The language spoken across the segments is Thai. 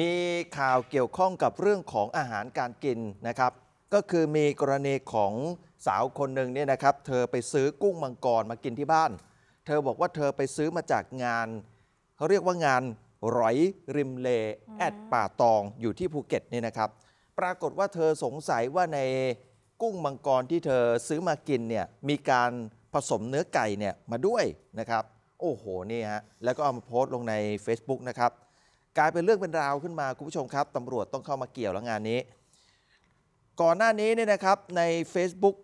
มีข่าวเกี่ยวข้องกับเรื่องของอาหารการกินนะครับ ก็คือมีกรณีของสาวคนหนึ่งเนี่ยนะครับ เธอไปซื้อกุ้งมังกรมากินที่บ้าน เธอบอกว่าเธอไปซื้อมาจากงาน เขาเรียกว่างานร้อยริมเลแอดป่าตองอยู่ที่ภูเก็ตนี่นะครับ ปรากฏว่าเธอสงสัยว่าในกุ้งมังกรที่เธอซื้อมากินเนี่ยมีการผสมเนื้อไก่เนี่ยมาด้วยนะครับโอ้โหนี่ฮะแล้วก็เอามาโพสต์ลงใน Facebook นะครับกลายเป็นเรื่องเป็นราวขึ้นมาคุณผู้ชมครับตำรวจต้องเข้ามาเกี่ยวแล้วงานนี้ ก่อนหน้านี้เนี่ยนะครับใน Facebook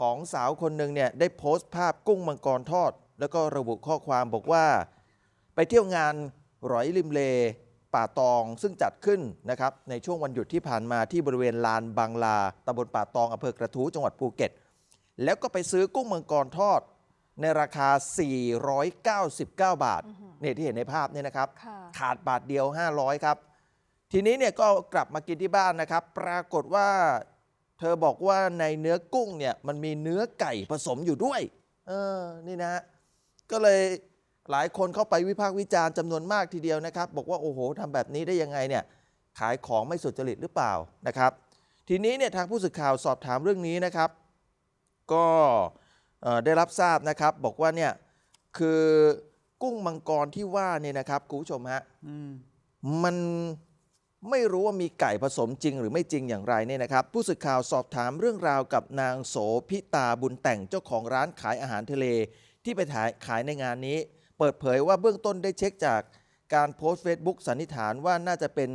ของสาวคนหนึ่งเนี่ยได้โพสต์ภาพกุ้งมังกรทอด แล้วก็ระบุข้อความบอกว่า ไปเที่ยวงานร้อยริมเลป่าตองซึ่งจัดขึ้นนะครับ ในช่วงวันหยุดที่ผ่านมาที่บริเวณลานบางลาตำบลป่าตองอำเภอกระทู้จังหวัดภูเก็ต แล้วก็ไปซื้อกุ้งมังกรทอด ในราคา 499 บาทนี่ยที่เห็นในภาพเนี่ยนะครับ ขาดบาทเดียว 500 ครับ ทีนี้เนี่ยก็กลับมากินที่บ้านนะครับ ปรากฏว่าเธอบอกว่าในเนื้อกุ้งเนี่ยมันมีเนื้อไก่ผสมอยู่ด้วย เออ นี่นะ ก็เลยหลายคนเข้าไปวิพากษ์วิจารณ์จำนวนมากทีเดียวนะครับ บอกว่าโอ้โหทำแบบนี้ได้ยังไงเนี่ย ขายของไม่สุจริตหรือเปล่านะครับ ทีนี้เนี่ยทางผู้สื่อข่าวสอบถามเรื่องนี้นะครับ ก็ได้รับทราบนะครับ บอกว่าเนี่ยคือกุ้งมังกรที่ว่าเนี่ยนะครับคุณผู้ชมฮะมันไม่รู้ว่ามีไก่ผสมจริงหรือไม่จริงอย่างไรเนี่ยนะครับ ผู้สื่อข่าวสอบถามเรื่องราวกับนางโสพิตาบุญแต่งเจ้าของร้านขายอาหารทะเล ที่ไปขายขายในงานนี้ เปิดเผยว่าเบื้องต้นได้เช็คจากการโพสต์เฟซบุ๊กสันนิษฐานว่าน่าจะเป็น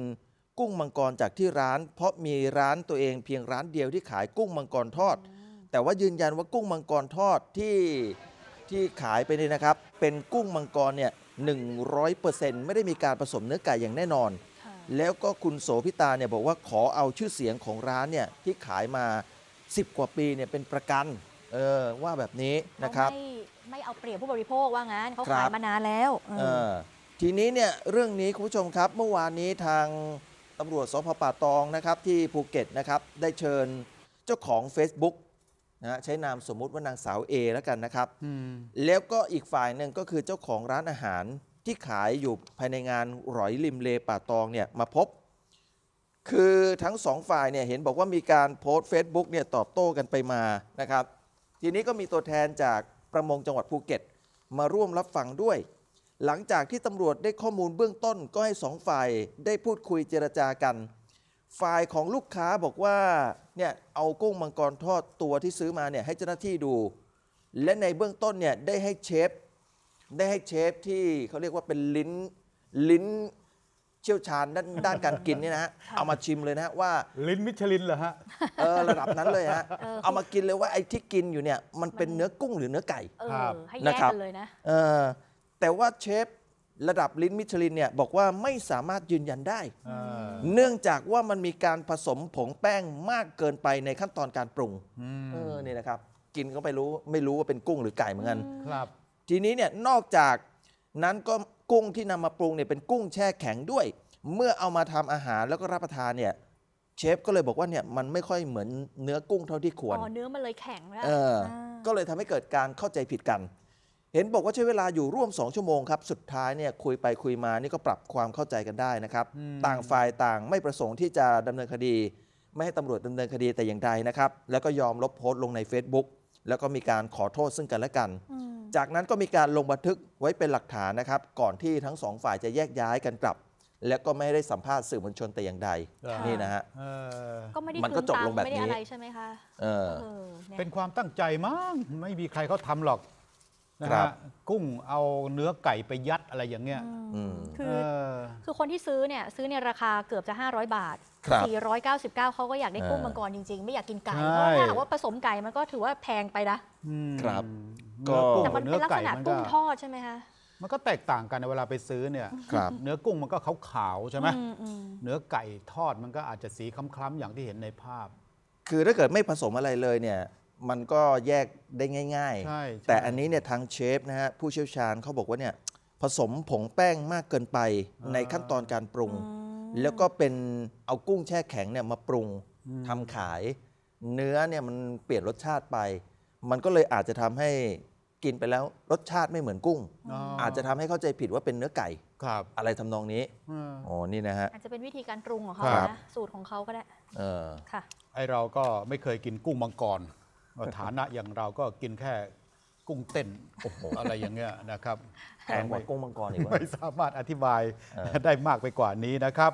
กุ้งมังกรจากที่ร้าน เพราะมีร้านตัวเองเพียงร้านเดียวที่ขายกุ้งมังกรทอด แต่ว่ายืนยันว่ากุ้งมังกรทอดที่ที่ขายไปนี่นะครับ เป็นกุ้งมังกรเนี่ย 100%ไม่ได้มีการผสมเนื้อไก่อย่างแน่นอน แล้วก็คุณโสพิตาเนี่ยบอกว่าขอเอาชื่อเสียงของร้านเนี่ยที่ขายมา 10 กว่าปีเนี่ยเป็นประกัน เออว่าแบบนี้นะครับ ไม่ไม่เอาเปรียบผู้บริโภคว่างั้นเขาขายมานานแล้วเออทีนี้เนี่ยเรื่องนี้คุณผู้ชมครับเมื่อวานนี้ทางตำรวจสพป่าตองนะครับที่ภูเก็ตนะครับได้เชิญเจ้าของ Facebook นะใช้นามสมมุติว่านางสาวเอแล้วกันนะครับ แล้วก็อีกฝ่ายหนึ่งก็คือเจ้าของร้านอาหารที่ขายอยู่ภายในงานรรอยริมเลป่าตองเนี่ยมาพบ คือทั้งสองฝ่ายเนี่ยเห็นบอกว่ามีการโพสต์เฟซบุ๊กเนี่ยตอบโต้กันไปมานะครับ ทีนี้ก็มีตัวแทนจากประมงจังหวัดภูเก็ต มาร่วมรับฟังด้วย หลังจากที่ตำรวจได้ข้อมูลเบื้องต้นก็ให้สองฝ่ายได้พูดคุยเจรจากันฝ่ายของลูกค้าบอกว่าเนี่ยเอากุ้งมังกรทอดตัวที่ซื้อมาเนี่ยให้เจ้าหน้าที่ดู และในเบื้องต้นเนี่ยได้ให้เชฟได้ให้เชฟที่เขาเรียกว่าเป็นลิ้น ลิ้นเชี่ยวชาญด้านด้านการกินเนี่ยนะฮะเอามาชิมเลยนะว่าลิ้นมิชลินเหรอฮะเออระดับนั้นเลยฮะเอามากินเลยว่าไอ้ที่กินอยู่เนี่ยมันเป็นเนื้อกุ้งหรือเนื้อไก่ให้แยกนะครับกันเลยนะเออแต่ว่าเชฟระดับลิ้นมิชลินเนี่ยบอกว่าไม่สามารถยืนยันได้ เนื่องจากว่ามันมีการผสมผงแป้งมากเกินไปในขั้นตอนการปรุงเออนี่นะครับกินก็ไปรู้ไม่รู้ว่าเป็นกุ้งหรือไก่เหมือนกันครับ ทีนี้เนี่ยนอกจากนั้นก็กุ้งที่นำมาปรุงเนี่ยเป็นกุ้งแช่แข็งด้วย เมื่อเอามาทำอาหารแล้วก็รับประทานเนี่ย เชฟก็เลยบอกว่าเนี่ยมันไม่ค่อยเหมือนเนื้อกุ้งเท่าที่ควรอ๋อเนื้อมันเลยแข็งแล้วก็เลยทำให้เกิดการเข้าใจผิดกันเห็นบอกว่าใช้เวลาอยู่ร่วม 2 ชั่วโมงครับ สุดท้ายเนี่ยคุยไปคุยมา นี่ก็ปรับความเข้าใจกันได้นะครับ ต่างฝ่ายต่างไม่ประสงค์ที่จะดำเนินคดี ไม่ให้ตำรวจดำเนินคดีแต่อย่างใดนะครับ แล้วก็ยอมลบโพสต์ลงใน Facebook แล้วก็มีการขอโทษซึ่งกันและกัน จากนั้นก็มีการลงบันทึกไว้เป็นหลักฐานนะครับก่อนที่ทั้งสองฝ่ายจะแยกย้ายกันกลับ แล้วก็ไม่ได้สัมภาษณ์สื่อมวลชนแต่อย่างใดนี่นะฮะก็ไม่ได้มันก็จบลงแบบนี้ไม่ได้อะไรใช่ไหมคะเออเป็นความตั้งใจมั้งไม่มีใครเขาทำหรอกนะฮะกุ้งเอาเนื้อไก่ไปยัดอะไรอย่างเงี้ยคือคือคนที่ซื้อเนี่ย ซื้อในราคาเกือบจะ 500 บาทรบ499เขาก็อยากได้กุ้งมังกรจริงๆ ไม่อยากกินไก่เพราะถ้าหากว่าผสมไก่มันก็ถือว่าแพงไปนะครับก็แต่มันเป็นลักษณะกุ้งทอดใช่ไหมคะ มันก็แตกต่างกันในเวลาไปซื้อเนี่ยเนื้อกุ้งมันก็ขาวๆใช่ไหมเนื้อไก่ทอดมันก็อาจจะสีคล้ำๆอย่างที่เห็นในภาพ คือถ้าเกิดไม่ผสมอะไรเลยเนี่ยมันก็แยกได้ง่ายใช่ๆแต่อันนี้เนี่ยทางเชฟนะฮะผู้เชี่ยวชาญเขาบอกว่าเนี่ย ผสมผงแป้งมากเกินไปในขั้นตอนการปรุง แล้วก็เป็นเอากุ้งแช่แข็งเนี่ยมาปรุงทำขาย เนื้อเนี่ยมันเปลี่ยนรสชาติไป มันก็เลยอาจจะทำให้กินไปแล้วรสชาติไม่เหมือนกุ้ง อาจจะทำให้เข้าใจผิดว่าเป็นเนื้อไก่ครับ อะไรทำนองนี้อ๋อ นี่นะฮะอาจจะเป็นวิธีการปรุงของเขานะสูตรของเขาก็ได้เออค่ะไอเราก็ไม่เคยกินกุ้งมังกรฐานะอย่างเราก็กินแค่กุ้งเต้นอะไรอย่างเงี้ยนะครับแพงกว่ากุ้งมังกรอีกไม่สามารถอธิบายได้มากไปกว่านี้นะครับ